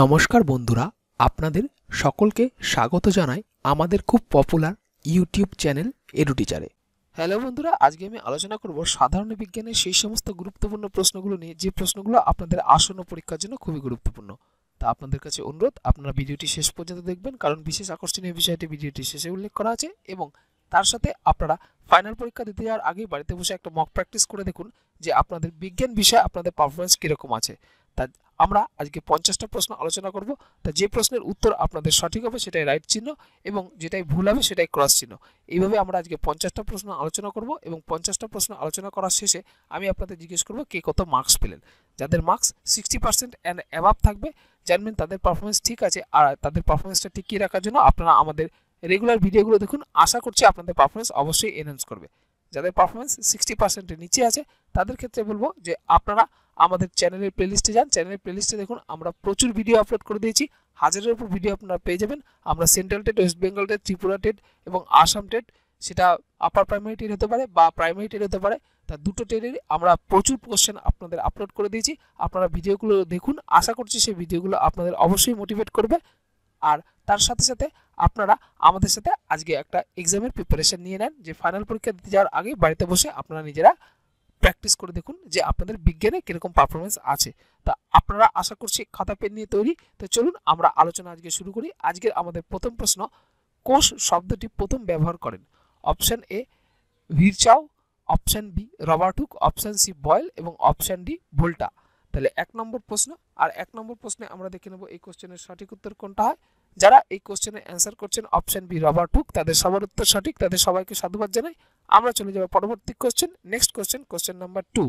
নমস্কার বন্ধুরা আপনাদের সকলকে স্বাগত জানাই আমাদের খুব পপুলার ইউটিউব চ্যানেল এডুটিচারে হ্যালো বন্ধুরা আজকে আমি আলোচনা করব সাধারণ বিজ্ঞানের সেই সমস্ত গুরুত্বপূর্ণ প্রশ্নগুলো নিয়ে যে প্রশ্নগুলো আপনাদের আসন্ন পরীক্ষার জন্য খুবই গুরুত্বপূর্ণ তা আপনাদের কাছে অনুরোধ আপনারা ভিডিওটি শেষ পর্যন্ত দেখবেন কারণ বিশেষ আকর্ষণীয় বিষয়টি ভিডিওটি শেষে উল্লেখ করা আছে এবং তার সাথে আপনারা ফাইনাল পরীক্ষা দিতে যাওয়ার আগেই বাড়িতে বসে একটা মক প্র্যাকটিস করে দেখুন যে আপনাদের বিজ্ঞান বিষয়ে আপনাদের পারফরমেন্স কীরকম আছে তা আমরা আজকে পঞ্চাশটা প্রশ্ন আলোচনা করব তা যে প্রশ্নের উত্তর আপনাদের সঠিক হবে সেটাই রাইট চিহ্ন এবং যেটাই ভুল হবে সেটাই ক্রস চিহ্ন এইভাবে আমরা আজকে পঞ্চাশটা প্রশ্ন আলোচনা করব এবং পঞ্চাশটা প্রশ্ন আলোচনা করার শেষে আমি আপনাদের জিজ্ঞেস করব কে কত মার্কস পেলেন যাদের marks sixty percent and above থাকবে জানবেন তাদের পারফরমেন্স ঠিক আছে আর তাদের পারফরমেন্সটা টিকিয়ে রাখার জন্য আপনারা আমাদের রেগুলার ভিডিওগুলো দেখুন আশা করছি আপনাদের পারফরমেন্স অবশ্যই এনহ্যান্স করবে যাদের পারফরমেন্স সিক্সটি পার্সেন্টের নিচে আছে তাদের ক্ষেত্রে বলবো যে আপনারা আমাদের চ্যানেলের প্লেলিস্টে যান চ্যানেলের প্লেলিস্টে দেখুন আমরা প্রচুর ভিডিও আপলোড করে দিয়েছি হাজারের উপর ভিডিও আপনারা পেয়ে যাবেন আমরা central TET West Bengal TET Tripura TET এবং আসাম টেট সেটা আপার প্রাইমারি টেট হতে পারে বা প্রাইমারি টেট হতে পারে তা দুটো টেটের আমরা প্রচুর কোশ্চেন আপনাদের আপলোড করে দিয়েছি আপনারা ভিডিওগুলো দেখুন আশা করছি সেই ভিডিওগুলো আপনাদের অবশ্যই মোটিভেট করবে আর তার সাথে সাথে আপনারা আমাদের সাথে আজকে একটা এক্সামের প্রিপারেশন নিয়ে নেন যে ফাইনাল পরীক্ষা দিতে যাওয়ার আগে বাড়িতে বসে আপনারা নিজেরা প্র্যাকটিস করে দেখুন যে আপনাদের বিজ্ঞানে কীরকম পারফরমেন্স আছে তা আপনারা আশা করছি খাতা পেন নিয়ে তৈরি তো চলুন আমরা আলোচনা আজকে শুরু করি আজকের আমাদের প্রথম প্রশ্ন কোষ শব্দটি প্রথম ব্যবহার করেন option A Virchow option B Robert Hooke option C Boyle এবং অপশান ডি ভোল্টা তাহলে এক নম্বর প্রশ্ন আর এক নম্বর প্রশ্নে আমরা দেখে নেব এই কোশ্চেনের সঠিক উত্তর কোনটা হয় যারা এই কোশ্চেনে অ্যান্সার করছেন অপশন বি রবার্ট হুক তাদের সবার উত্তর সঠিক তাদের সবাইকে সাধুবাদ জানাই আমরা চলে যাব পরবর্তী question next question question number two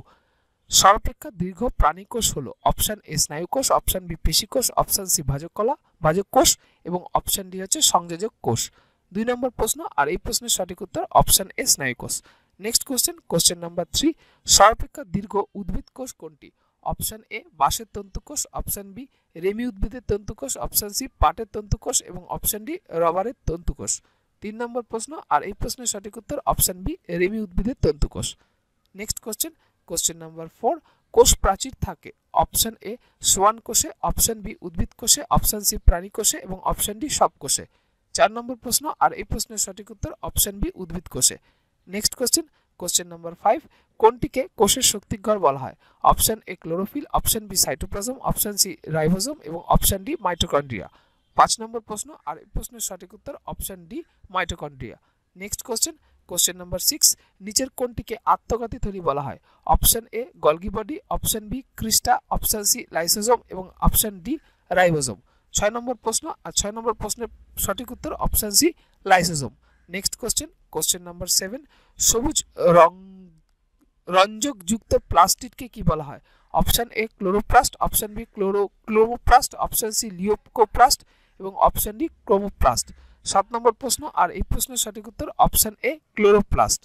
সর্বাপেক্ষা দীর্ঘ প্রাণীকোষ হলো অপশন এ স্নায়ুকোষ অপশন বি পেশিকোষ অপশন সি ভাজকলা ভাজক কোষ এবং অপশন ডি হচ্ছে সংযোজক কোষ দুই নম্বর প্রশ্ন আর এই প্রশ্নের সঠিক উত্তর অপশন এ স্নায়ুকোষ next question question number three সর্বাপেক্ষা দীর্ঘ উদ্ভিদ কোষ কোনটি অপশান এ বাঁশের তন্তুকোষ অপশান বি রেমি উদ্ভিদের তন্তুকোষ অপশান সি পাটের তন্তুকোষ এবং অপশান ডি রবারের তন্তুকোষ তিন নম্বর প্রশ্ন আর এই প্রশ্নের সঠিক উত্তর অপশান বি রেমি উদ্ভিদের তন্তুকোষ next question question number four কোষ প্রাচীর থাকে অপশান এ সোয়ান কোষে অপশান বি উদ্ভিদ কোষে অপশান সি প্রাণী কোষে এবং অপশান ডি সব কোষে চার নম্বর প্রশ্ন আর এই প্রশ্নের সঠিক উত্তর অপশান বি উদ্ভিদ কোষে next question question number five কোনটিকে কোষের শক্তিঘর বলা হয় option A chlorophyll option B cytoplasm option C ribosome এবং অপশান ডি মাইটোকন্ড্রিয়া পাঁচ নম্বর প্রশ্ন আর এই প্রশ্নের সঠিক উত্তর option D mitochondria next question question number six নিচের কোনটিকে আত্মঘাতী থলি বলা হয় option A Golgi body option B crista option C lysosome এবং অপশান ডি রাইবোজোম ছয় নম্বর প্রশ্ন আর ছয় নম্বর প্রশ্নের সঠিক উত্তর option C lysosome next question question number seven সবুজ রং রঞ্জকযুক্ত প্লাস্টিডকে কি বলা হয় option A chloroplast option B chloro chromoplast option C leucoplast এবং অপশন ডি ক্রোমোপ্লাস্ট সাত নম্বর প্রশ্ন আর এই প্রশ্নের সঠিক উত্তর option A chloroplast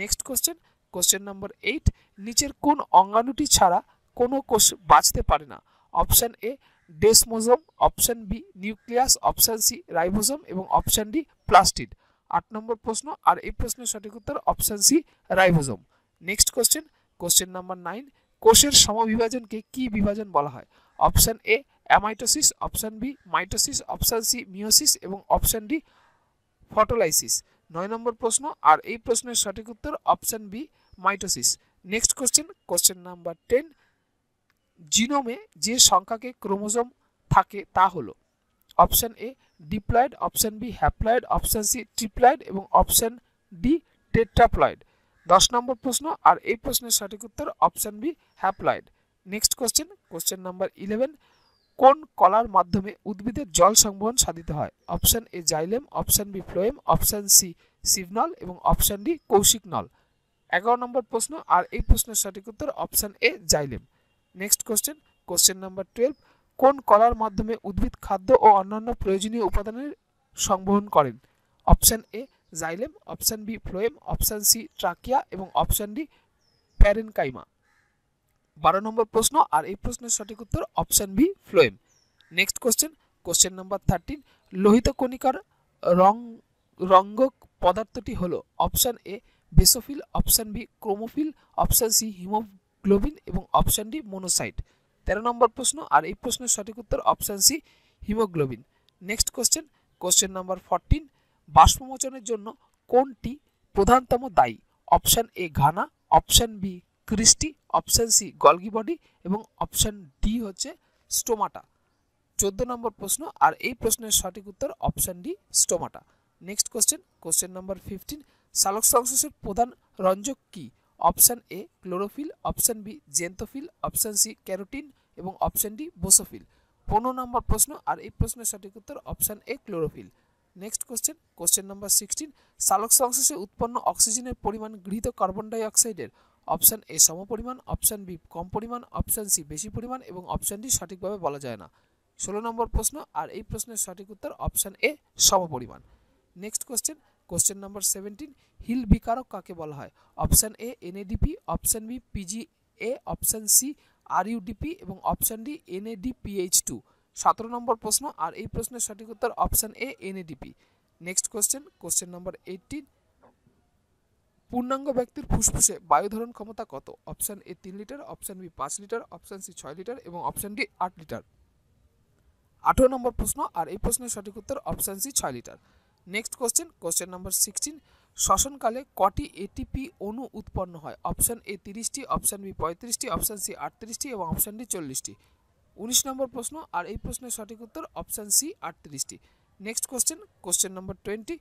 next question question number eight নিচের কোন অঙ্গাণুটি ছাড়া কোনো কোষ বাঁচতে পারে না option A desmosome option B nucleus option C ribosome এবং অপশন ডি প্লাস্টিড আট নম্বর প্রশ্ন আর এই প্রশ্নের সঠিক উত্তর option C ribosome next question question number nine কোষের সমবিভাজনকে কি বিভাজন বলা হয় option A amitosis option B mitosis option C meiosis এবং অপশান ডি ফটোলাইসিস নয় নম্বর প্রশ্ন আর এই প্রশ্নের সঠিক উত্তর option B mitosis next question question number ten জিনোমে যে সংখ্যাকে ক্রোমোজোম থাকে তা হলো option A diploid option B haploid option C triploid এবং অপশান ডি টেট্রাপ্লয়েড দশ নম্বর প্রশ্ন আর এই প্রশ্নের সঠিক উত্তর option B haploid next question question number eleven কোন কলার মাধ্যমে উদ্ভিদের জল সংবহন সাধিত হয় option A xylem option B phloem option C সিভনল এবং অপশান ডি কৌশিক নল এগারো নম্বর প্রশ্ন আর এই প্রশ্নের সঠিক উত্তর option A xylem next question question number twelve কোন কলার মাধ্যমে উদ্ভিদ খাদ্য ও অন্যান্য প্রয়োজনীয় উপাদানের সংবহন করেন option A xylem option B phloem option C trachea এবং অপশান ডি প্যারেনকাইমা বারো নম্বর প্রশ্ন আর এই প্রশ্নের সঠিক উত্তর option B phloem next question question number thirteen লোহিত কণিকার রং রঙ্গক পদার্থটি হল option A basophil option B chromophil option C haemoglobin এবং অপশান ডি মোনোসাইট তেরো নম্বর প্রশ্ন আর এই প্রশ্নের সঠিক উত্তর option C haemoglobin next question question number fourteen বাষ্পমোচনের জন্য কোনটি প্রধানতম দায়ী option A grana option B cristae option C Golgi body এবং অপশান ডি হচ্ছে স্টোমাটা চোদ্দ নম্বর প্রশ্ন আর এই প্রশ্নের সঠিক উত্তর option D stomata next question question number fifteen সালোক সংশ্লেষের প্রধান রঞ্জক কী option A chlorophyll option B xanthophyll option C carotene এবং অপশান ডি বোসোফিল পনেরো নম্বর প্রশ্ন আর এই প্রশ্নের সঠিক উত্তর option A chlorophyll next question question number sixteen সালক সংশ্লেষে উৎপন্ন অক্সিজেনের পরিমাণ গৃহীত কার্বন ডাইঅক্সাইডের অপশান এ সম পরিমাণ অপশান বি কম পরিমাণ অপশান সি বেশি পরিমাণ এবং অপশান ডি সঠিকভাবে বলা যায় না ষোলো নম্বর প্রশ্ন আর এই প্রশ্নের সঠিক উত্তর অপশান এ সম পরিমাণ next question question number seventeen Hill বিকারক কাকে বলা হয় option A NADP option B PG A option C R UDP এবং অপশান ডি এনএডিপিএইচ টু সতেরো নম্বর প্রশ্ন আর এই প্রশ্নের সঠিক উত্তর option A NADP next question question number eighteen পূর্ণাঙ্গ ব্যক্তির ফুসফুসে বায়ুধারণ ক্ষমতা কত অপশান এ তিন লিটার অপশান বি পাঁচ লিটার অপশান সি ছয় লিটার এবং অপশান ডি আট লিটার আঠেরো নম্বর প্রশ্ন আর এই প্রশ্নের সঠিক উত্তর অপশান সি ছয় litre next question question number sixteen শ্বসনকালে কটি এটিপি অণু উৎপন্ন হয় অপশান এ তিরিশটি অপশান বি পঁয়ত্রিশটি অপশান সি আটত্রিশটি এবং অপশান ডি চল্লিশটি উনিশ নম্বর প্রশ্ন আর এই প্রশ্নের সঠিক উত্তর অপশান সি আটত্রিশটি next question question number twenty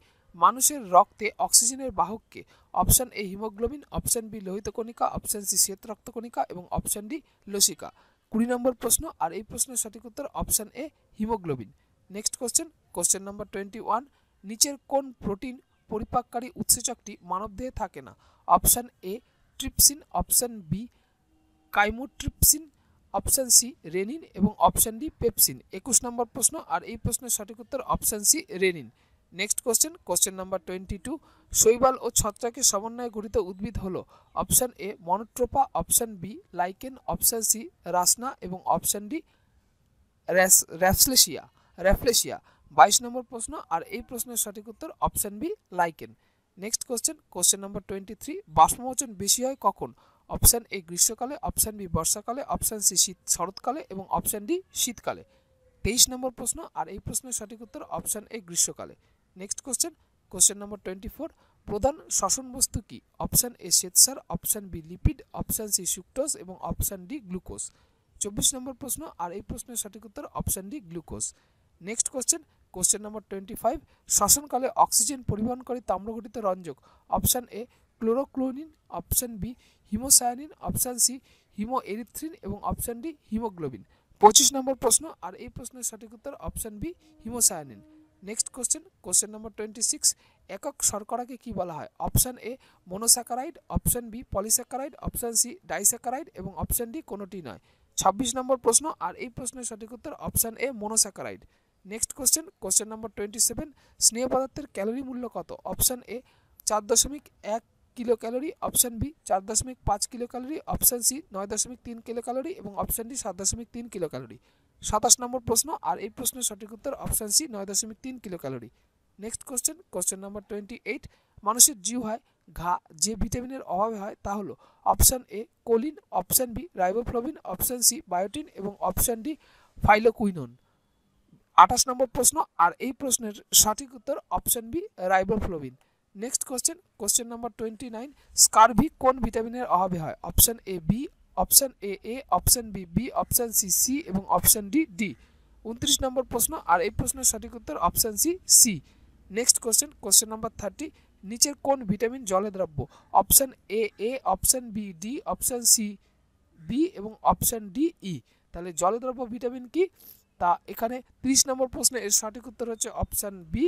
মানুষের রক্তে অক্সিজেনের বাহককে option A haemoglobin option B লোহিত কণিকা অপশান সি শ্বেত রক্ত কণিকা এবং অপশান ডি লসিকা কুড়ি নম্বর প্রশ্ন আর এই প্রশ্নের সঠিক উত্তর option A haemoglobin next question question number twenty one নিচের কোন প্রোটিন পরিপাককারী উৎসেচকটি মানবদেহে থাকে না option A trypsin option B chymotrypsin option C rennin এবং অপশান ডি পেপসিন একুশ নম্বর প্রশ্ন আর এই প্রশ্নের সঠিক উত্তর option C rennin next question question number twenty two শৈবাল ও ছত্রাকের সমন্বয়ে গঠিত উদ্ভিদ হল option A Monotropa option B lichen option C রাসনা এবং অপশান ডি র্যাফলেসিয়া রেফলেশিয়া বাইশ নম্বর প্রশ্ন আর এই প্রশ্নের সঠিক উত্তর option B lichen next question question number twenty three বাষ্পমোচন বেশি হয় কখন অপশান এ গ্রীষ্মকালে অপশান বি বর্ষাকালে অপশান সি শীত শরৎকালে এবং অপশান ডি শীতকালে তেইশ নম্বর প্রশ্ন আর এই প্রশ্নের সঠিক উত্তর অপশান এ গ্রীষ্মকালে next question question number twenty four প্রধান শ্বসন বস্তু কি অপশান এ শ্বেতসার option B lipid option C sucrose এবং অপশান ডি গ্লুকোজ চব্বিশ নম্বর প্রশ্ন আর এই প্রশ্নের সঠিক উত্তর option D glucose next question question number twenty five শ্বাসনকালে অক্সিজেন পরিবহন করে তাম্রঘটিত রঞ্জক অপশান এ ক্লোরোক্লোনিন option B haemocyanin option C haemerythrin এবং অপশান ডি হিমোগ্লোবিন পঁচিশ নম্বর প্রশ্ন আর এই প্রশ্নের সঠিক উত্তর option B haemocyanin next question question number twenty six একক শর্করাকে কি বলা হয় option A monosaccharide option B polysaccharide option C disaccharide এবং অপশান ডি কোনোটি নয় ছাব্বিশ নম্বর প্রশ্ন আর এই প্রশ্নের সঠিক উত্তর option A monosaccharide next question question number twenty seven স্নেহ পদার্থের ক্যালোরি মূল্য কত অপশান এ চার দশমিক এক কিলো ক্যালোরি অপশান বি চার দশমিক পাঁচ কিলো ক্যালোরি অপশান সি নয় দশমিক তিন কিলো ক্যালোরি এবং অপশান ডি সাত দশমিক তিন কিলো ক্যালোরি সাতাশ নম্বর প্রশ্ন আর এই প্রশ্নের সঠিক উত্তর অপশান সি নয় দশমিক তিন kilo calorie next question question number twenty eight মানুষের জিউ হয় ঘা যে ভিটামিনের অভাবে হয় তা হলো option A choline option B riboflavin option C biotin এবং অপশান ডি ফাইলোকুইনন আঠাশ নম্বর প্রশ্ন আর এই প্রশ্নের সঠিক উত্তর option B riboflavin next question question number twenty nine scurvy কোন ভিটামিনের অভাবে হয় option A B option A A option B B option C C এবং অপশন ডি ডি উনত্রিশ নম্বর প্রশ্ন আর এই প্রশ্নের সঠিক উত্তর option C C next question question number thirty নিচের কোন ভিটামিন জলে দ্রব্য option A A option B D option C B এবং অপশন ডি ই তাহলে জলদ্রব্য ভিটামিন কি তা এখানে ত্রিশ নম্বর প্রশ্নে এর সঠিক উত্তর হচ্ছে অপশান বি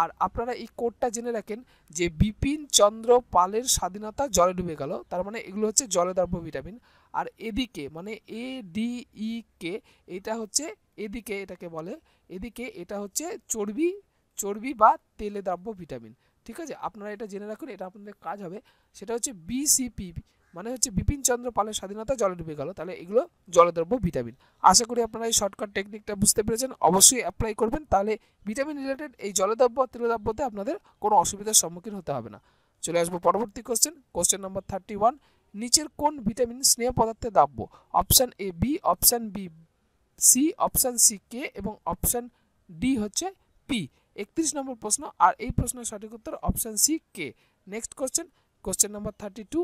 আর আপনারা এই কোডটা জেনে রাখেন যে বিপিন চন্দ্র পালের স্বাধীনতা জলে ডুবে গেল তার মানে এগুলো হচ্ছে জলে দ্রব্য ভিটামিন আর এদিকে মানে এ ডি ই কে এটা হচ্ছে এদিকে এটাকে বলে এদিকে এটা হচ্ছে চর্বি চর্বি বা তেলে দ্রব্য ভিটামিন ঠিক আছে আপনারা এটা জেনে রাখুন এটা আপনাদের কাজ হবে সেটা হচ্ছে বিসিপি মানে হচ্ছে বিপিন চন্দ্র পালের স্বাধীনতা জলে ডুবে গেল তাহলে এগুলো জলদ্রব্য ভিটামিন আশা করি আপনারা এই শর্টকাট টেকনিকটা বুঝতে পেরেছেন অবশ্যই অ্যাপ্লাই করবেন তাহলে ভিটামিন রিলেটেড এই জলদ্রব্য তৃণদ্রব্যতে আপনাদের কোনো অসুবিধার সম্মুখীন হতে হবে না চলে আসবো পরবর্তী question question number thirty one নিচের কোন ভিটামিন স্নেহ পদার্থে দ্রাব্য option A B option B C option C K এবং অপশান ডি হচ্ছে পি একত্রিশ নম্বর প্রশ্ন আর এই প্রশ্নের সঠিক উত্তর অপশান সি কে next question question number thirty two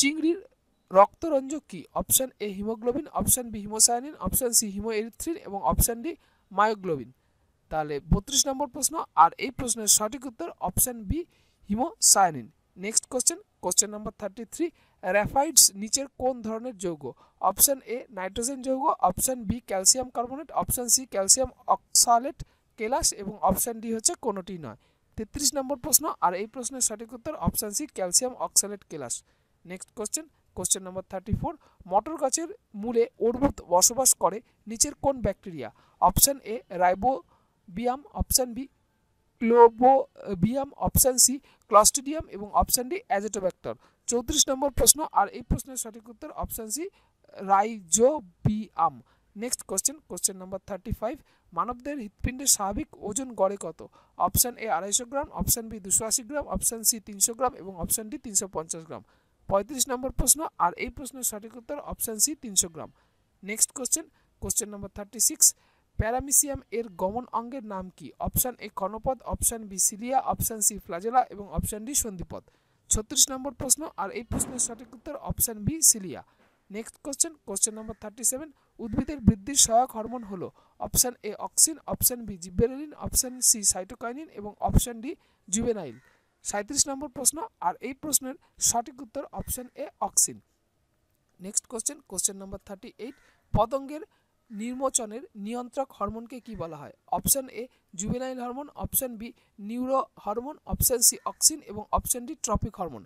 চিংড়ির রক্তরঞ্জক কি option A haemoglobin option B haemocyanin option C haemerythrin এবং অপশান ডি মায়োগ্লোবিন তাহলে বত্রিশ নম্বর প্রশ্ন আর এই প্রশ্নের সঠিক উত্তর option B haemocyanin next question question number thirty three raphides নিচের কোন ধরনের যৌগ অপশান এ নাইট্রোজেন যৌগ option B calcium carbonate option C calcium oxalate কেলাস এবং অপশান ডি হচ্ছে কোনোটি নয় তেত্রিশ নম্বর প্রশ্ন আর এই প্রশ্নের সঠিক উত্তর অপশান সি ক্যালসিয়াম অক্সালেট কেলাস next question question number thirty four মটর গাছের মূলে অর্বুদ বসবাস করে নিচের কোন bacteria option A rhizobium option B ক্লোবোবিয়াম অপশান সি ক্লস্টিডিয়াম এবং অপশান ডি অ্যাজেটোব্যাক্টর চৌত্রিশ নম্বর প্রশ্ন আর এই প্রশ্নের সঠিক উত্তর option C rhizobium next question question number thirty five মানবদের হৃৎপিণ্ডের স্বাভাবিক ওজন গড়ে কত অপশান এ আড়াইশো গ্রাম অপশান বি দুশো আশি গ্রাম অপশান সি তিনশো গ্রাম এবং অপশান ডি তিনশো পঞ্চাশ গ্রাম পঁয়ত্রিশ নম্বর প্রশ্ন আর এই প্রশ্নের সঠিক উত্তর অপশান সি তিনশো gram next question question number thirty six paramecium এর গমন অঙ্গের নাম কি অপশান এ কনপদ option B cilia option C flagella এবং অপশান ডি সন্ধিপদ ছত্রিশ নম্বর প্রশ্ন আর এই প্রশ্নের সঠিক উত্তর option B cilia next question question number thirty seven উদ্ভিদের বৃদ্ধির সহায়ক হরমোন হল option A auxin option B gibberellin option C cytokinin এবং অপশান ডি জুবেনাইল 37 নম্বর প্রশ্ন আর এই প্রশ্নের সঠিক উত্তর option A auxin next question question number thirty eight পতঙ্গের নির্মোচনের নিয়ন্ত্রক হরমোনকে কি বলা হয় option A juvenile hormone option B neuro hormone option C auxin এবং অপশন ডি ট্রপিক হরমোন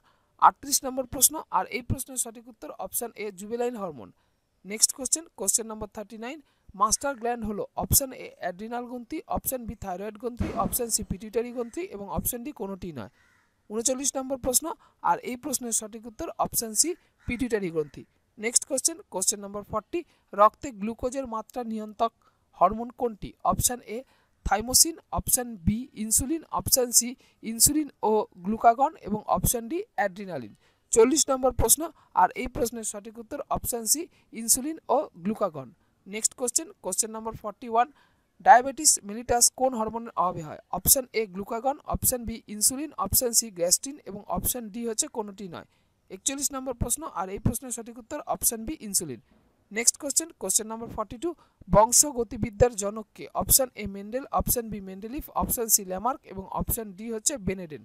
আটত্রিশ নম্বর প্রশ্ন আর এই প্রশ্নের সঠিক উত্তর option A juvenile hormone next question question number thirty nine master gland হলো অপশান এ অ্যাড্রিনাল গ্রন্থি অপশান বি থাইরয়েড গ্রন্থি অপশান সি পিটিটারি গ্রন্থি এবং অপশান ডি কোনোটি নয় উনচল্লিশ নম্বর প্রশ্ন আর এই প্রশ্নের সঠিক উত্তর অপশান সি পিটিটারি গ্রন্থি next question question number forty রক্তে গ্লুকোজের মাত্রা নিয়ন্ত্রক হরমোন কোনটি option A thymosin option B insulin option C insulin ও গ্লুকাগন এবং অপশান ডি অ্যাড্রিনালিন চল্লিশ নম্বর প্রশ্ন আর এই প্রশ্নের সঠিক উত্তর অপশান সি ইনসুলিন ও glucagon next question question number forty one diabetes mellitus কোন হরমোনের অভাবে হয় option A glucagon option B insulin option C gastrin এবং অপশান ডি হচ্ছে কোনোটি নয় একচল্লিশ নম্বর প্রশ্ন আর এই প্রশ্নের সঠিক উত্তর option B insulin next question question number forty two বংশ গতিবিদ্যার জনককে option A Mendel option B Mendeleev option C Lamarck এবং অপশান ডি হচ্ছে বেনেডেন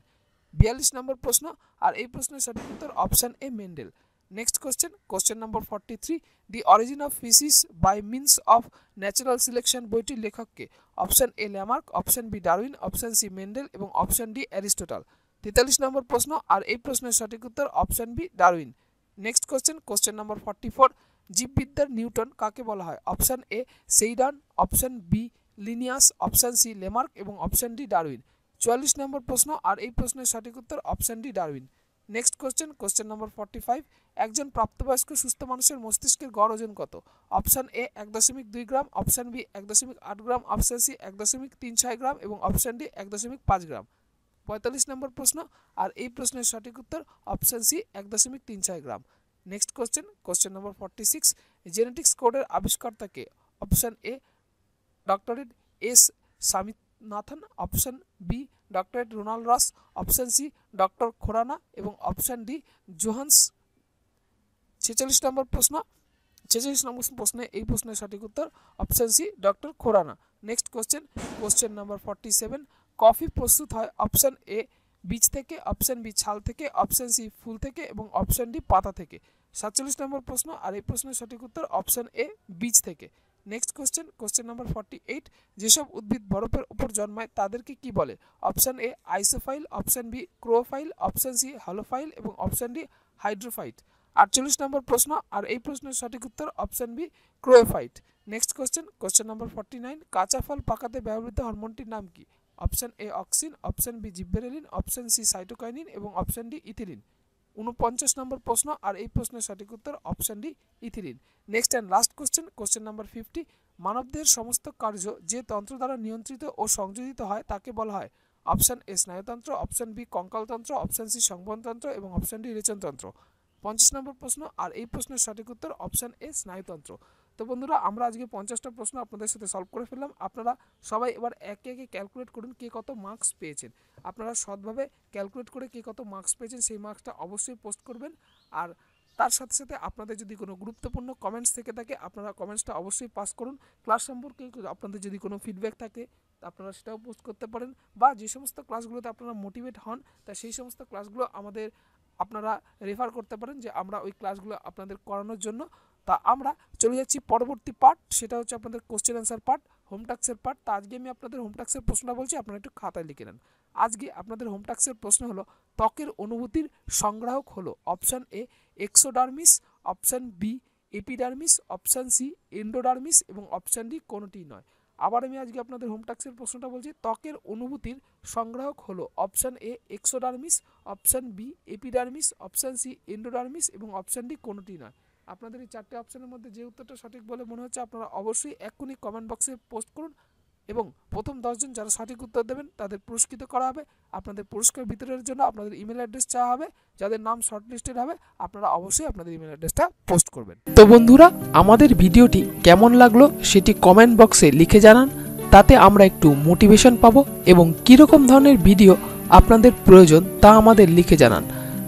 বিয়াল্লিশ নম্বর প্রশ্ন আর এই প্রশ্নের সঠিক উত্তর option A Mendel Next question, question number 43. The origin of species by means of natural selection বইটি লেখককে option A Lamarck option B Darwin option C Mendel এবং অপশন ডি অ্যারিস্টোটল তেতাল্লিশ নম্বর প্রশ্ন আর এই প্রশ্নের সঠিক উত্তর option B Darwin next question question number forty four জীববিদ্যার নিউটন কাকে বলা হয় অপশন এ সেইডান option B Linnaeus option C Lamarck এবং অপশন ডি ডারউইন চুয়াল্লিশ নম্বর প্রশ্ন আর এই প্রশ্নের সঠিক উত্তর option D Darwin next question question number forty five একজন প্রাপ্তবয়স্ক সুস্থ মানুষের মস্তিষ্কের গড় ওজন কত অপশান এ এক দশমিক দুই গ্রাম অপশান বি এক দশমিক আট গ্রাম অপশান সি এক দশমিক তিন ছয় গ্রাম এবং অপশান ডি এক দশমিক পাঁচ গ্রাম পঁয়তাল্লিশ নম্বর প্রশ্ন আর এই প্রশ্নের সঠিক উত্তর অপশান সি এক দশমিক তিন ছয় gram next question question number forty six genetics কোডের আবিষ্কর্তাকে option A doctorate S Swaminathan option B doctorate Ronald Ross option C doctor Khorana এবং অপশন ডি জোহান্স ছেচল্লিশ নম্বর প্রশ্ন ছেচল্লিশ নম্বর প্রশ্নে এই প্রশ্নের সঠিক উত্তর option C doctor Khorana next question question number forty seven coffee প্রস্তুত হয় অপশান এ বীজ থেকে অপশন বি ছাল থেকে অপশন সি ফুল থেকে এবং অপশন ডি পাতা থেকে সাতচল্লিশ নম্বর প্রশ্ন আর এই প্রশ্নের সঠিক উত্তর অপশন এ বীজ থেকে next question question number forty eight যেসব উদ্ভিদ বরফের উপর জন্মায় তাদেরকে কি বলে option A isophile option B cryophile option C halophile এবং অপশান ডি হাইড্রোফাইট আটচল্লিশ নম্বর প্রশ্ন আর এই প্রশ্নের সঠিক উত্তর option B cryophyte next question question number forty nine কাঁচা ফল পাকাতে ব্যবহৃত হরমোনটির নাম কি option A auxin option B gibberellin option C cytokinin এবং অপশান ডি ইথিলিন উনপঞ্চাশ নম্বর প্রশ্ন আর এই প্রশ্নের সঠিক উত্তর option D ethylene next and last question question number fifty মানবদেহের সমস্ত কার্য যে তন্ত্র দ্বারা নিয়ন্ত্রিত ও সংযোজিত হয় তাকে বলা হয় অপশান এ স্নায়ুতন্ত্র অপশান বি কঙ্কালতন্ত্র অপশান সি সংবনতন্ত্র এবং অপশান ডি রেচনতন্ত্র পঞ্চাশ নম্বর প্রশ্ন আর এই প্রশ্নের সঠিক উত্তর অপশান এ স্নায়ুতন্ত্র তো বন্ধুরা আমরা আজকে পঞ্চাশটা প্রশ্ন আপনাদের সাথে সলভ করে ফেললাম আপনারা সবাই এবার একে একে ক্যালকুলেট করুন কে কত মার্কস পেয়েছেন আপনারা সৎভাবে ক্যালকুলেট করে কে কত মার্কস পেয়েছেন সেই মার্কসটা অবশ্যই পোস্ট করবেন আর তার সাথে সাথে আপনাদের যদি কোনো গুরুত্বপূর্ণ কমেন্টস থেকে থাকে আপনারা কমেন্টসটা অবশ্যই পাস করুন ক্লাস সম্পর্কে আপনাদের যদি কোনো ফিডব্যাক থাকে আপনারা সেটাও পোস্ট করতে পারেন বা যে সমস্ত ক্লাসগুলোতে আপনারা মোটিভেট হন তা সেই সমস্ত ক্লাসগুলো আমাদের আপনারা রেফার করতে পারেন যে আমরা ওই ক্লাসগুলো আপনাদের করানোর জন্য তা আমরা চলে যাচ্ছি পরবর্তী পার্ট সেটা হচ্ছে আপনাদের কোশ্চেন অ্যান্সার পার্ট হোমটাক্সের পার্ট তা আজকে আমি আপনাদের হোমটাক্সের প্রশ্নটা বলছি আপনারা একটু খাতায় লিখে নেন আজকে আপনাদের হোমটাক্সের প্রশ্ন হলো ত্বকের অনুভূতির সংগ্রাহক হলো option A exodermis option B epidermis option C endodermis এবং অপশান ডি কোনোটি নয় আবার আমি আজকে আপনাদের হোমটাক্সের প্রশ্নটা বলছি ত্বকের অনুভূতির সংগ্রাহক হলো option A exodermis option B epidermis option C endodermis এবং অপশান ডি কোনোটি নয় আপনাদের এই চারটি অপশনের মধ্যে যে উত্তরটা সঠিক বলে মনে হচ্ছে আপনারা অবশ্যই এক্ষুনি কমেন্ট বক্সে পোস্ট করুন এবং প্রথম দশজন যারা সঠিক উত্তর দেবেন তাদের পুরস্কৃত করা হবে আপনাদের পুরস্কার বিতরণের জন্য আপনাদের ইমেল অ্যাড্রেস চাওয়া হবে যাদের নাম শর্টলিস্টেড হবে আপনারা অবশ্যই আপনাদের ইমেল অ্যাড্রেসটা পোস্ট করবেন তো বন্ধুরা আমাদের ভিডিওটি কেমন লাগলো সেটি কমেন্ট বক্সে লিখে জানান তাতে আমরা একটু মোটিভেশন পাবো এবং কীরকম ধরনের ভিডিও আপনাদের প্রয়োজন তা আমাদের লিখে জানান